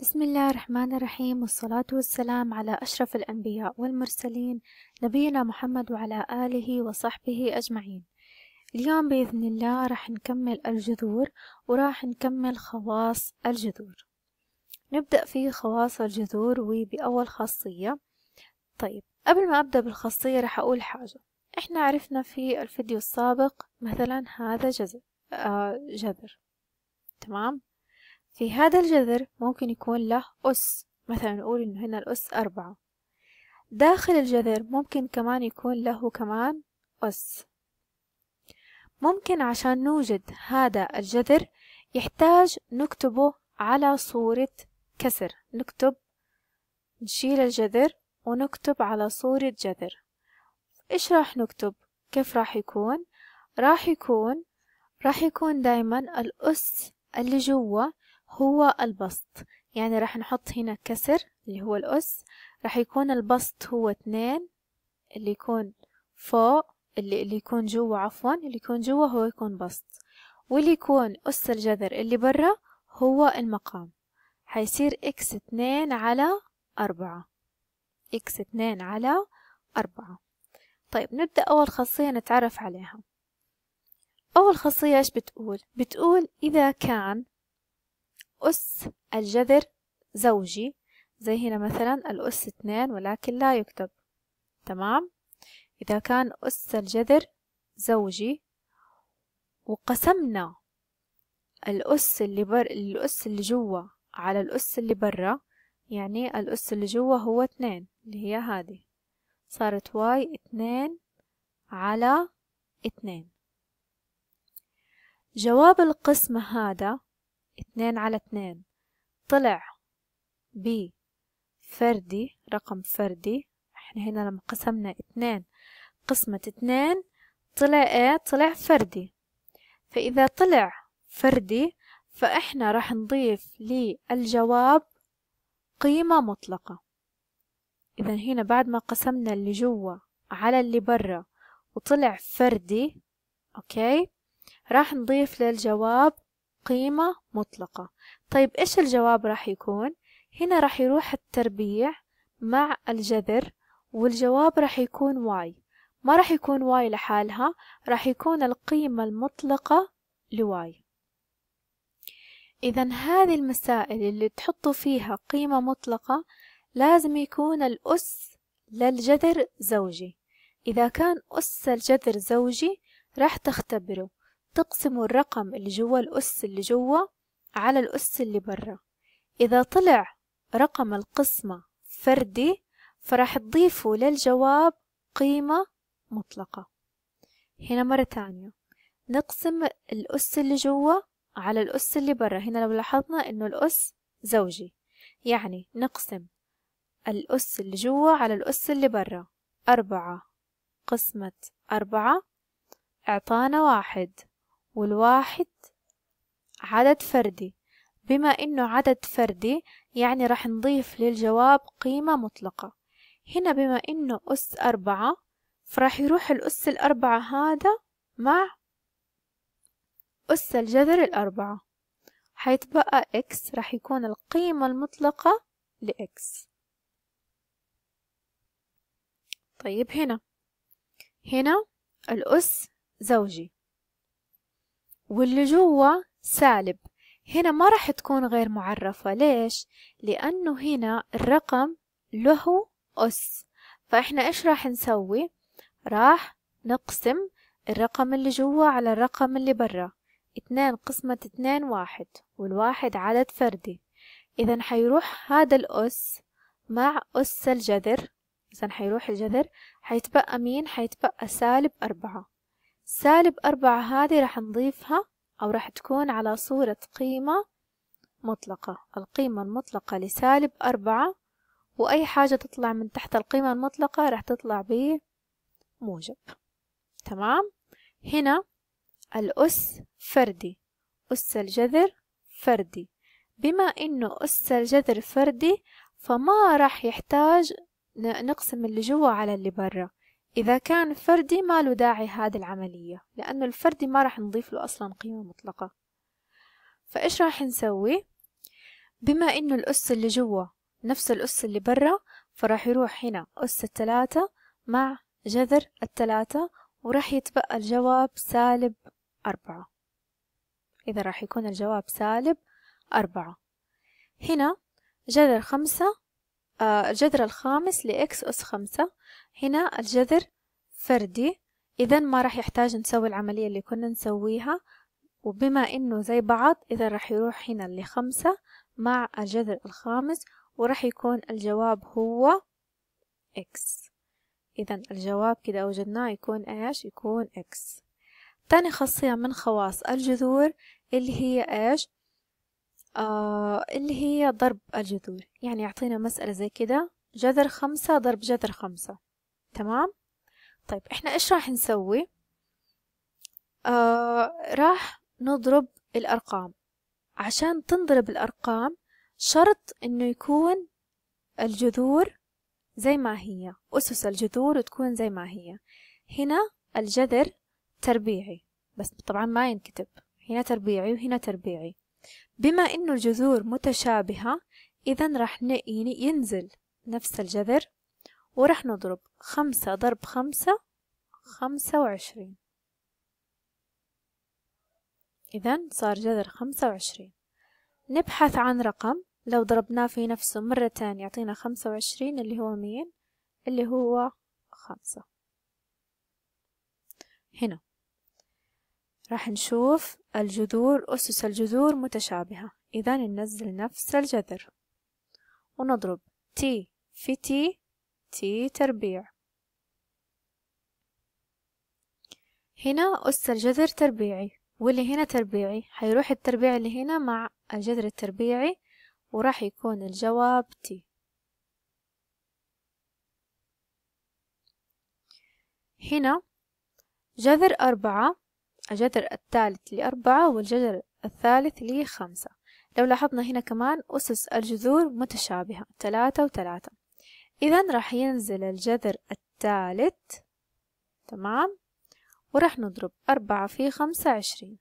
بسم الله الرحمن الرحيم والصلاة والسلام على أشرف الأنبياء والمرسلين نبينا محمد وعلى آله وصحبه أجمعين اليوم بإذن الله راح نكمل الجذور وراح نكمل خواص الجذور نبدأ في خواص الجذور وبأول خاصية طيب قبل ما أبدأ بالخاصية راح أقول حاجة إحنا عرفنا في الفيديو السابق مثلا هذا جذر آه جذر تمام في هذا الجذر ممكن يكون له أس مثلا نقول إنه هنا الأس أربعة داخل الجذر ممكن كمان يكون له كمان أس ممكن عشان نوجد هذا الجذر يحتاج نكتبه على صورة كسر نكتب نشيل الجذر ونكتب على صورة جذر إيش راح نكتب؟ كيف راح يكون؟ راح يكون راح يكون دايما الأس اللي جوا هو البسط يعني راح نحط هنا كسر اللي هو الأس راح يكون البسط هو اتنين اللي يكون فوق اللي, اللي يكون جوا عفوا اللي يكون جوا هو يكون بسط واللي يكون أس الجذر اللي برا هو المقام حيصير إكس اتنين على أربعة إكس اتنين على أربعة طيب نبدأ أول خاصية نتعرف عليها أول خاصية إيش بتقول؟ بتقول إذا كان أس الجذر زوجي زي هنا مثلا الأس اثنان ولكن لا يكتب تمام إذا كان أس الجذر زوجي وقسمنا الأس اللي بر الأس اللي جوا على الأس اللي برا يعني الأس اللي جوا هو اثنين اللي هي هذه صارت واي اثنين على اثنين جواب القسمة هذا اتنين على اتنين طلع ب فردي رقم فردي احنا هنا لما قسمنا اتنين قسمة اتنين طلع ايه طلع فردي فإذا طلع فردي فإحنا راح نضيف للجواب قيمة مطلقة إذا هنا بعد ما قسمنا اللي جوا على اللي برا وطلع فردي أوكي راح نضيف للجواب قيمة مطلقة طيب إيش الجواب راح يكون؟ هنا راح يروح التربيع مع الجذر والجواب راح يكون واي ما راح يكون واي لحالها راح يكون القيمة المطلقة لواي إذا هذه المسائل اللي تحطوا فيها قيمة مطلقة لازم يكون الأس للجذر زوجي إذا كان أس الجذر زوجي راح تختبره تقسموا الرقم اللي جوا الأس اللي جوا على الأس اللي برا إذا طلع رقم القسمة فردي فراح تضيفوا للجواب قيمة مطلقة هنا مرة تانية نقسم الأس اللي جوا على الأس اللي برا هنا لو لاحظنا إنه الأس زوجي يعني نقسم الأس اللي جوا على الأس اللي برا أربعة قسمة أربعة أعطانا واحد والواحد عدد فردي بما إنه عدد فردي يعني راح نضيف للجواب قيمة مطلقة هنا بما إنه أس أربعة فراح يروح الأس الأربعة هذا مع أس الجذر الأربعة حيتبقى x راح يكون القيمة المطلقة لـ x طيب هنا هنا الأس زوجي واللي جوا سالب هنا ما راح تكون غير معرفة ليش؟ لأنه هنا الرقم له أس فإحنا إيش راح نسوي؟ راح نقسم الرقم اللي جوا على الرقم اللي برا اتنين قسمة اتنين واحد والواحد عدد فردي إذا حيروح هذا الأس مع أس الجذر إذا حيروح الجذر حيتبقى مين؟ حيتبقى سالب أربعة سالب أربعة هذه راح نضيفها أو راح تكون على صورة قيمة مطلقة القيمة المطلقة لسالب أربعة وأي حاجة تطلع من تحت القيمة المطلقة راح تطلع بموجب تمام هنا الأس فردي أس الجذر فردي بما إنه أس الجذر فردي فما راح يحتاج نقسم اللي جوا على اللي برا إذا كان فردي ما له داعي هذه العملية لأنه الفردي ما راح نضيف له أصلا قيمة مطلقة فإيش راح نسوي؟ بما إنه الأس اللي جوا نفس الأس اللي برا فراح يروح هنا أس التلاتة مع جذر التلاتة وراح يتبقى الجواب سالب أربعة إذا راح يكون الجواب سالب أربعة هنا جذر خمسة آه الجذر الخامس لإكس أس خمسة هنا الجذر فردي إذا ما راح يحتاج نسوي العملية اللي كنا نسويها وبما إنه زي بعض إذا راح يروح هنا لخمسة مع الجذر الخامس وراح يكون الجواب هو x إذا الجواب كده وجدناه يكون إيش؟ يكون x تاني خاصية من خواص الجذور اللي هي إيش؟ آه اللي هي ضرب الجذور يعني يعطينا مسألة زي كده جذر خمسة ضرب جذر خمسة تمام طيب احنا ايش راح نسوي آه راح نضرب الارقام عشان تنضرب الارقام شرط انه يكون الجذور زي ما هي أسس الجذور تكون زي ما هي هنا الجذر تربيعي بس طبعا ما ينكتب هنا تربيعي وهنا تربيعي بما إنه الجذور متشابهة إذا راح ينزل نفس الجذر ورح نضرب خمسة ضرب خمسة خمسة وعشرين إذا صار جذر خمسة وعشرين نبحث عن رقم لو ضربناه في نفسه مرتين يعطينا خمسة وعشرين اللي هو مين اللي هو خمسة هنا راح نشوف الجذور أسس الجذور متشابهة إذا ننزل نفس الجذر ونضرب تي في تي تي تربيع هنا أس الجذر تربيعي واللي هنا تربيعي حيروح التربيع اللي هنا مع الجذر التربيعي وراح يكون الجواب تي هنا جذر أربعة الجذر الثالث لأربعة والجذر الثالث لخمسة لو لاحظنا هنا كمان أسس الجذور متشابهة ثلاثة وثلاثة إذا راح ينزل الجذر الثالث تمام وراح نضرب أربعة في خمسة عشرين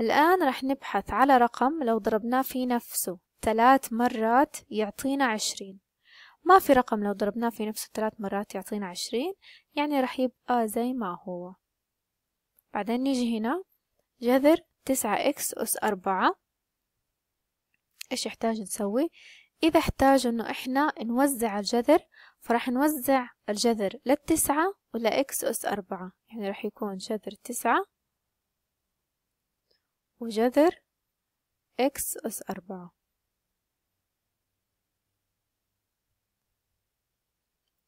الآن راح نبحث على رقم لو ضربناه في نفسه ثلاث مرات يعطينا عشرين ما في رقم لو ضربناه في نفسه ثلاث مرات يعطينا عشرين يعني راح يبقى زي ما هو بعدين نيجي هنا جذر تسعة إكس أس أربعة إيش يحتاج نسوي إذا احتاج إنه إحنا نوزع الجذر فراح نوزع الجذر للتسعة ولإكس أس أربعة يعني راح يكون جذر تسعة وجذر إكس أس أربعة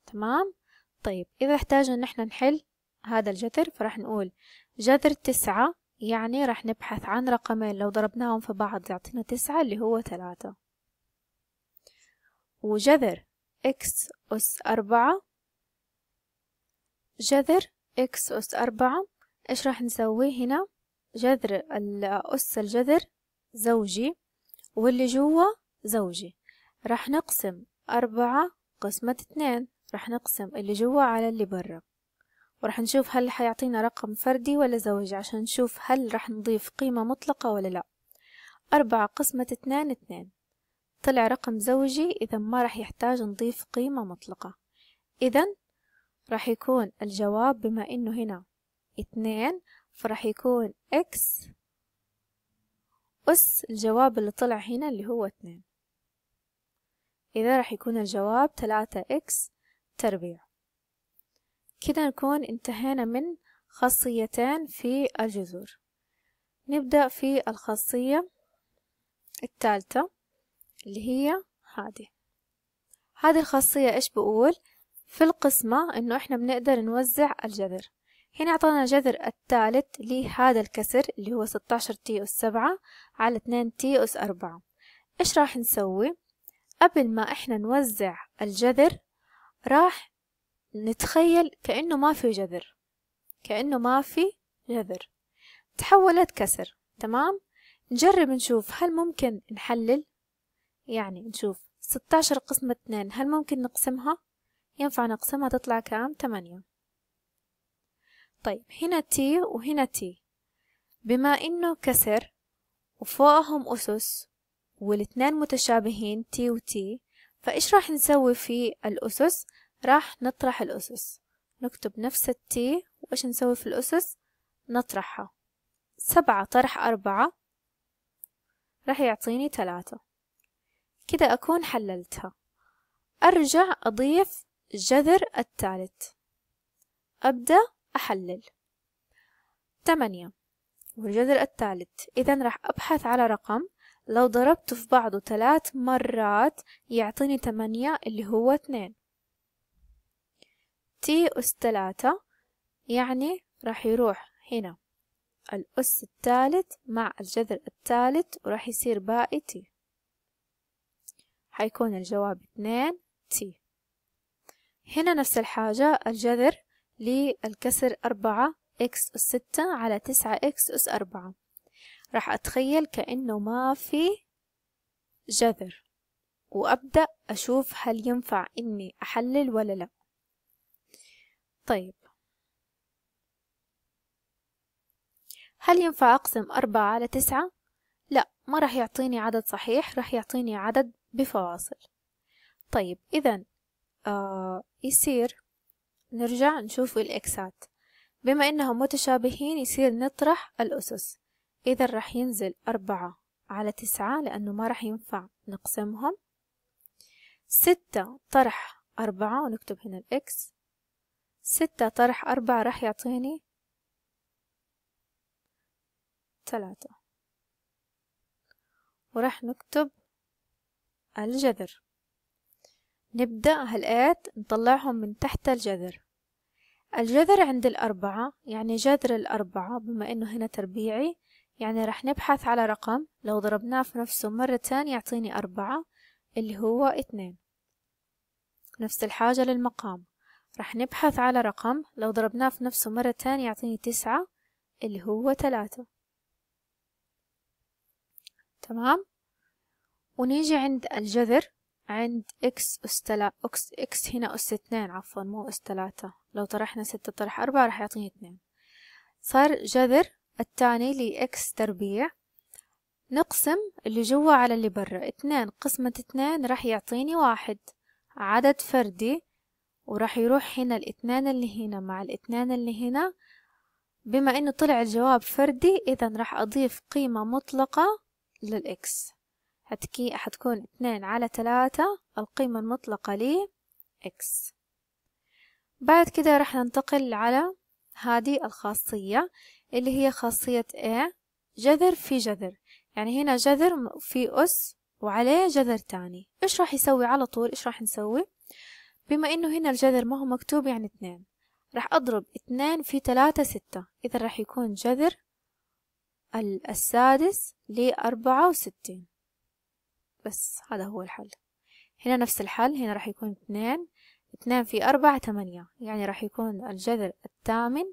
تمام طيب إذا احتاج إن إحنا نحل هذا الجذر فراح نقول جذر تسعة يعني راح نبحث عن رقمين لو ضربناهم في بعض يعطينا تسعة اللي هو ثلاثة وجذر إكس أس أربعة جذر إكس أس أربعة إيش راح نسوي هنا جذر الأس الجذر زوجي واللي جوا زوجي راح نقسم أربعة قسمة اتنين راح نقسم اللي جوا على اللي برا وراح نشوف هل حيعطينا رقم فردي ولا زوجي عشان نشوف هل راح نضيف قيمة مطلقة ولا لا أربعة قسمة اتنين اتنين طلع رقم زوجي إذا ما راح يحتاج نضيف قيمة مطلقة إذا راح يكون الجواب بما إنه هنا اثنين فراح يكون x أس الجواب اللي طلع هنا اللي هو اثنين إذا راح يكون الجواب ثلاثة x تربيع كده نكون انتهينا من خاصيتين في الجذور نبدأ في الخاصية الثالثة اللي هي هذه هذه الخاصية إيش بقول في القسمة إنه إحنا بنقدر نوزع الجذر هنا أعطانا جذر الثالث لهذا الكسر اللي هو 16 تي أس 7 على 2 تي أس 4 إيش راح نسوي؟ قبل ما إحنا نوزع الجذر راح نتخيل كأنه ما في جذر كأنه ما في جذر تحولت كسر تمام؟ نجرب نشوف هل ممكن نحلل يعني نشوف 16 قسم 2 هل ممكن نقسمها؟ ينفع نقسمها تطلع كام؟ 8 طيب هنا تي وهنا تي بما إنه كسر وفوقهم أسس والاثنين متشابهين تي وتي فإيش راح نسوي في الأسس؟ راح نطرح الأسس نكتب نفس التي وإيش نسوي في الأسس؟ نطرحها سبعة طرح أربعة راح يعطيني ثلاثة كده أكون حللتها أرجع أضيف جذر الثالث أبدأ أحلل تمانية والجذر الثالث إذا راح أبحث على رقم لو ضربته في بعضه ثلاث مرات يعطيني تمانية اللي هو اثنين تي أس ثلاثة يعني راح يروح هنا الأس الثالث مع الجذر الثالث وراح يصير باقي تي حيكون الجواب 2 تي هنا نفس الحاجة الجذر للكسر أربعة إكس أس ستة على تسعة إكس أس أربعة راح أتخيل كأنه ما في جذر وأبدأ أشوف هل ينفع إني أحلل ولا لا طيب هل ينفع أقسم أربعة على تسعة؟ لا ما راح يعطيني عدد صحيح راح يعطيني عدد بفواصل طيب إذا آه يصير نرجع نشوف الإكسات بما إنهم متشابهين يصير نطرح الأسس إذا راح ينزل أربعة على تسعة لأنه ما راح ينفع نقسمهم ستة طرح أربعة ونكتب هنا الإكس ستة طرح أربعة راح يعطيني ثلاثة وراح نكتب الجذر نبدأ هالآيات نطلعهم من تحت الجذر الجذر عند الأربعة يعني جذر الأربعة بما إنه هنا تربيعي يعني رح نبحث على رقم لو ضربناه في نفسه مرتين يعطيني أربعة اللي هو اتنين نفس الحاجة للمقام رح نبحث على رقم لو ضربناه في نفسه مرتين يعطيني تسعة اللي هو تلاتة تمام؟ ونيجي عند الجذر عند اكس أس تلا اكس اكس هنا أس اتنين عفوا مو أس تلاتة لو طرحنا ستة طرح أربعة راح يعطيني اتنين صار جذر التاني اكس تربيع نقسم اللي جوا على اللي برا اتنين قسمة اتنين راح يعطيني واحد عدد فردي وراح يروح هنا الاتنين اللي هنا مع الاتنين اللي هنا بما انه طلع الجواب فردي اذا راح اضيف قيمة مطلقة للإكس هتكي حتكون اتنين على تلاتة القيمة المطلقة لي x بعد كده راح ننتقل على هذه الخاصية اللي هي خاصية A جذر في جذر يعني هنا جذر في أس وعليه جذر تاني إيش راح يسوي على طول إيش راح نسوي بما إنه هنا الجذر ما هو مكتوب يعني اتنين راح أضرب اتنين في تلاتة ستة إذا راح يكون جذر السادس لأربعة وستين بس هذا هو الحل هنا نفس الحل هنا راح يكون اثنين اثنين في أربعة ثمانية يعني راح يكون الجذر الثامن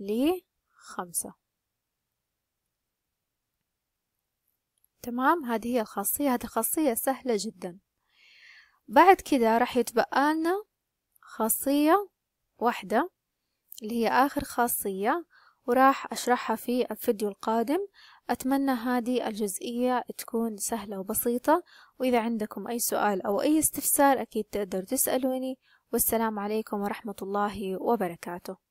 لخمسة تمام هذه هي الخاصية هذه خاصية سهلة جدا بعد كده راح يتبقى لنا خاصية واحدة اللي هي آخر خاصية وراح أشرحها في الفيديو القادم أتمنى هذه الجزئية تكون سهلة وبسيطة وإذا عندكم أي سؤال أو أي استفسار أكيد تقدروا تسألوني والسلام عليكم ورحمة الله وبركاته